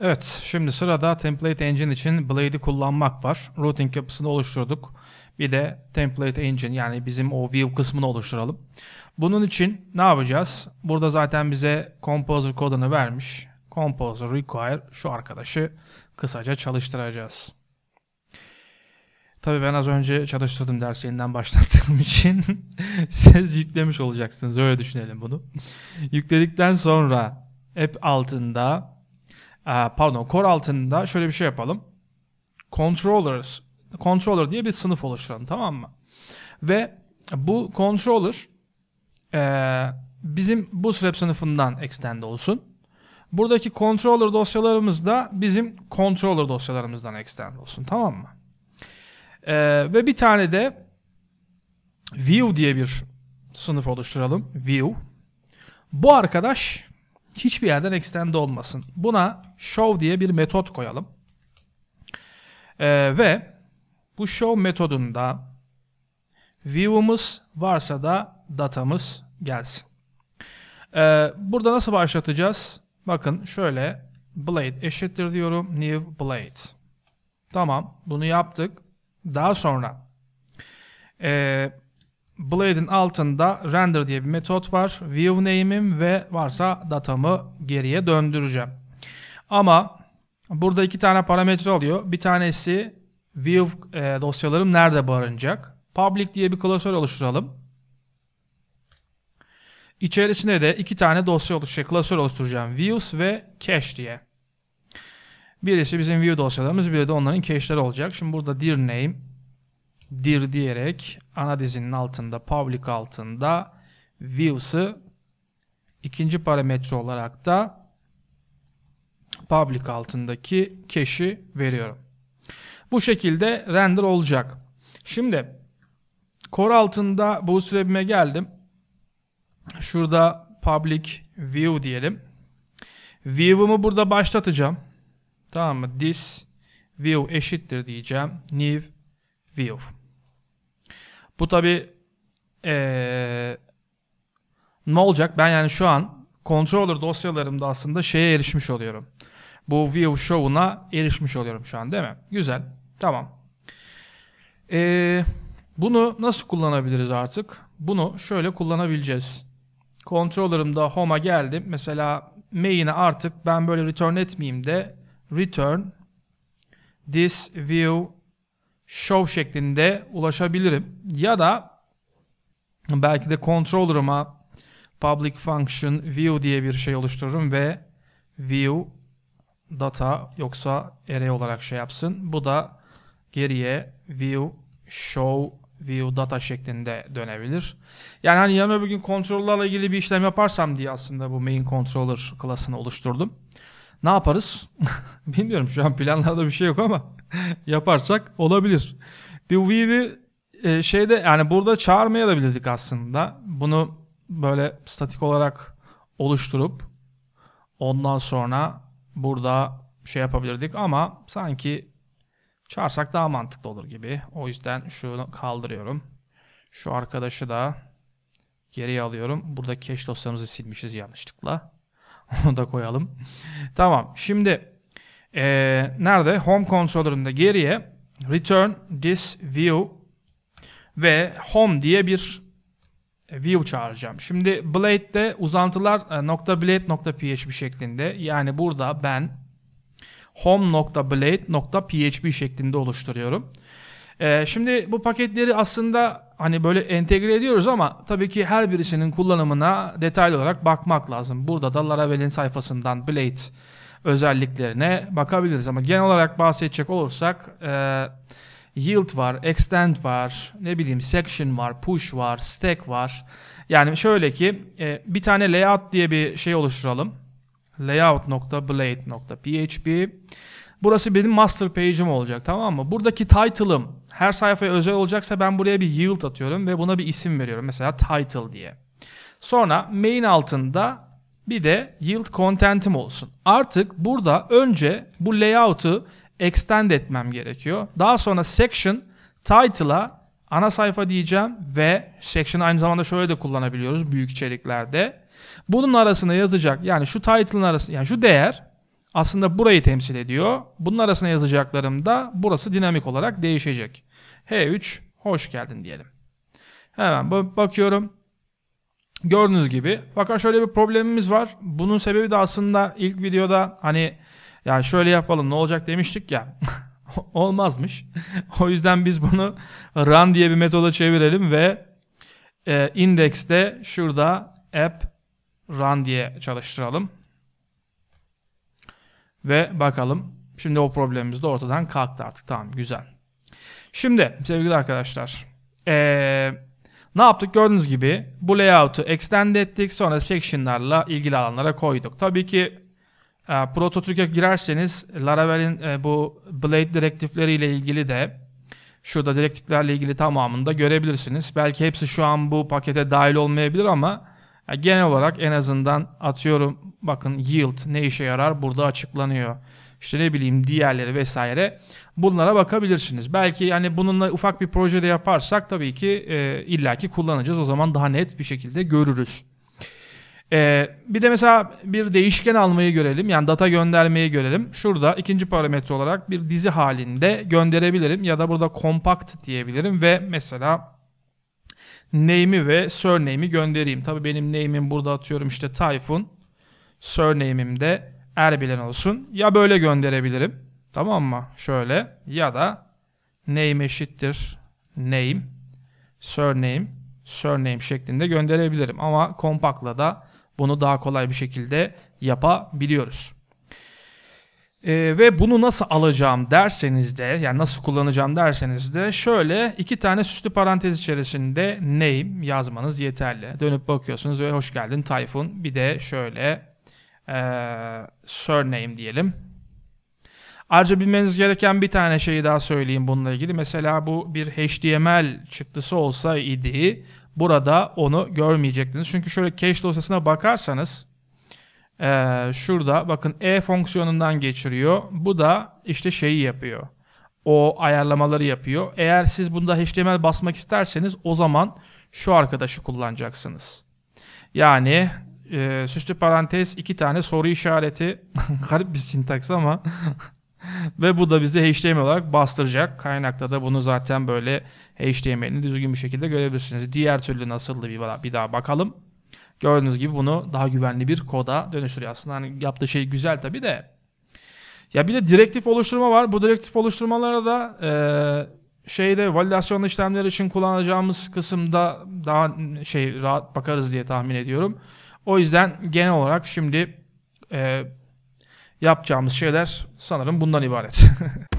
Evet, şimdi sırada Template Engine için Blade'i kullanmak var. Routing yapısını oluşturduk. Bir de Template Engine yani bizim o view kısmını oluşturalım. Bunun için ne yapacağız? Burada zaten bize Composer kodunu vermiş. Composer require şu arkadaşı kısaca çalıştıracağız. Tabii ben az önce çalıştırdım dersi yeniden başlattığım için siz yüklemiş olacaksınız. Öyle düşünelim bunu. Yükledikten sonra app altında ee, pardon core altında şöyle bir şey yapalım. Controllers controller diye bir sınıf oluşturalım tamam mı? Ve bu controller e, bizim bootstrap sınıfından extend olsun. Buradaki controller dosyalarımız da bizim controller dosyalarımızdan extend olsun tamam mı? E, ve bir tane de view diye bir sınıf oluşturalım. View. Bu arkadaş hiçbir yerden ekstende olmasın. Buna show diye bir metot koyalım. Ee, ve bu show metodunda view'umuz varsa da datamız gelsin. Ee, burada nasıl başlatacağız? Bakın şöyle blade eşittir diyorum new blade. Tamam bunu yaptık. Daha sonra eee Blade'in altında render diye bir metot var. View name'im ve varsa datamı geriye döndüreceğim. Ama burada iki tane parametre alıyor. Bir tanesi view e, dosyalarım nerede barınacak? Public diye bir klasör oluşturalım. İçerisine de iki tane dosya oluşacak, klasör oluşturacağım. Views ve cache diye. Birisi bizim view dosyalarımız, biri de onların cache'leri olacak. Şimdi burada dir name dir diyerek ana dizinin altında public altında views'ı ikinci parametre olarak da public altındaki cache'i veriyorum. Bu şekilde render olacak. Şimdi core altında bootstrap'ime geldim. Şurada public view diyelim. View'umu burada başlatacağım. Tamam mı? This view eşittir diyeceğim. New view. Bu tabi ee, ne olacak? Ben yani şu an controller dosyalarımda aslında şeye erişmiş oluyorum. Bu view show'una erişmiş oluyorum şu an değil mi? Güzel. Tamam. Ee, bunu nasıl kullanabiliriz artık? Bunu şöyle kullanabileceğiz. Controller'ımda home'a geldim. Mesela main'e artık ben böyle return etmeyeyim de return this view Show şeklinde ulaşabilirim. Ya da belki de controller'ıma public function view diye bir şey oluştururum ve view data yoksa array olarak şey yapsın. Bu da geriye view show view data şeklinde dönebilir. Yani hani yarın öbür gün kontrollerle ilgili bir işlem yaparsam diye aslında bu main controller klasını oluşturdum. Ne yaparız? Bilmiyorum şu an planlarda bir şey yok ama yaparsak olabilir. Bir Weave'i e, şeyde yani burada çağırmaya da bilirdik aslında. Bunu böyle statik olarak oluşturup ondan sonra burada şey yapabilirdik ama sanki çağırsak daha mantıklı olur gibi. O yüzden şunu kaldırıyorum. Şu arkadaşı da geriye alıyorum. Burada cache dosyamızı silmişiz yanlışlıkla. Onu da koyalım. Tamam. Şimdi e, nerede? Home kontrollerinde geriye return this view ve home diye bir view çağıracağım. Şimdi blade'de uzantılar e, nokta blade nokta php şeklinde. Yani burada ben home nokta blade nokta php şeklinde oluşturuyorum. Ee, şimdi bu paketleri aslında hani böyle entegre ediyoruz ama tabii ki her birisinin kullanımına detaylı olarak bakmak lazım. Burada da Laravel'in sayfasından Blade özelliklerine bakabiliriz ama genel olarak bahsedecek olursak e, yield var, extend var, ne bileyim section var, push var, stack var. Yani şöyle ki e, bir tane layout diye bir şey oluşturalım. layout.blade.php Burası benim master page'im olacak tamam mı? Buradaki title'ım her sayfaya özel olacaksa ben buraya bir yield atıyorum ve buna bir isim veriyorum. Mesela title diye. Sonra main altında bir de yield content'im olsun. Artık burada önce bu layout'u extend etmem gerekiyor. Daha sonra section title'a ana sayfa diyeceğim ve section'ı aynı zamanda şöyle de kullanabiliyoruz büyük içeriklerde. Bunun arasına yazacak yani şu title'ın arasında yani şu değer aslında burayı temsil ediyor. Bunun arasına yazacaklarım da burası dinamik olarak değişecek. H3 hoş geldin diyelim. Hemen bakıyorum. Gördüğünüz gibi. Fakat şöyle bir problemimiz var. Bunun sebebi de aslında ilk videoda hani yani şöyle yapalım ne olacak demiştik ya. Olmazmış. o yüzden biz bunu run diye bir metoda çevirelim ve e, indexte şurada app run diye çalıştıralım. Ve bakalım. Şimdi o problemimiz de ortadan kalktı artık. Tamam güzel. Şimdi sevgili arkadaşlar ee, ne yaptık? Gördüğünüz gibi bu layout'u extend ettik. Sonra section'larla ilgili alanlara koyduk. Tabii ki e, Prototurk'e girerseniz Laravel'in e, bu Blade direktifleriyle ilgili de şurada direktiflerle ilgili tamamını da görebilirsiniz. Belki hepsi şu an bu pakete dahil olmayabilir ama e, genel olarak en azından atıyorum bakın yield ne işe yarar burada açıklanıyor işte ne bileyim diğerleri vesaire bunlara bakabilirsiniz. Belki yani bununla ufak bir projede yaparsak tabii ki e, illaki kullanacağız. O zaman daha net bir şekilde görürüz. E, bir de mesela bir değişken almayı görelim. Yani data göndermeyi görelim. Şurada ikinci parametre olarak bir dizi halinde gönderebilirim. Ya da burada compact diyebilirim ve mesela name'i ve surname'i göndereyim. Tabii benim name'im burada atıyorum işte typhoon. Surname'im de Er bilen olsun. Ya böyle gönderebilirim. Tamam mı? Şöyle ya da name eşittir name surname surname şeklinde gönderebilirim. Ama kompakla da bunu daha kolay bir şekilde yapabiliyoruz. Ee, ve bunu nasıl alacağım derseniz de yani nasıl kullanacağım derseniz de şöyle iki tane süslü parantez içerisinde name yazmanız yeterli. Dönüp bakıyorsunuz ve hoş geldin Tayfun. Bir de şöyle ee, surname diyelim. Ayrıca bilmeniz gereken bir tane şeyi daha söyleyeyim bununla ilgili. Mesela bu bir HTML çıktısı olsaydı burada onu görmeyecektiniz. Çünkü şöyle cache dosyasına bakarsanız ee, şurada bakın e fonksiyonundan geçiriyor. Bu da işte şeyi yapıyor. O ayarlamaları yapıyor. Eğer siz bunda HTML basmak isterseniz o zaman şu arkadaşı kullanacaksınız. Yani e, süslü parantez iki tane soru işareti. Garip bir sintaks ama. Ve bu da bize HTML olarak bastıracak. Kaynakta da bunu zaten böyle HTML'ini düzgün bir şekilde görebilirsiniz. Diğer türlü nasıldı bir, bir daha bakalım. Gördüğünüz gibi bunu daha güvenli bir koda dönüştürüyor. Aslında hani yaptığı şey güzel tabii de. Ya bir de direktif oluşturma var. Bu direktif oluşturmalara da e, şeyde validasyon işlemleri için kullanacağımız kısımda daha şey rahat bakarız diye tahmin ediyorum. O yüzden genel olarak şimdi e, yapacağımız şeyler sanırım bundan ibaret.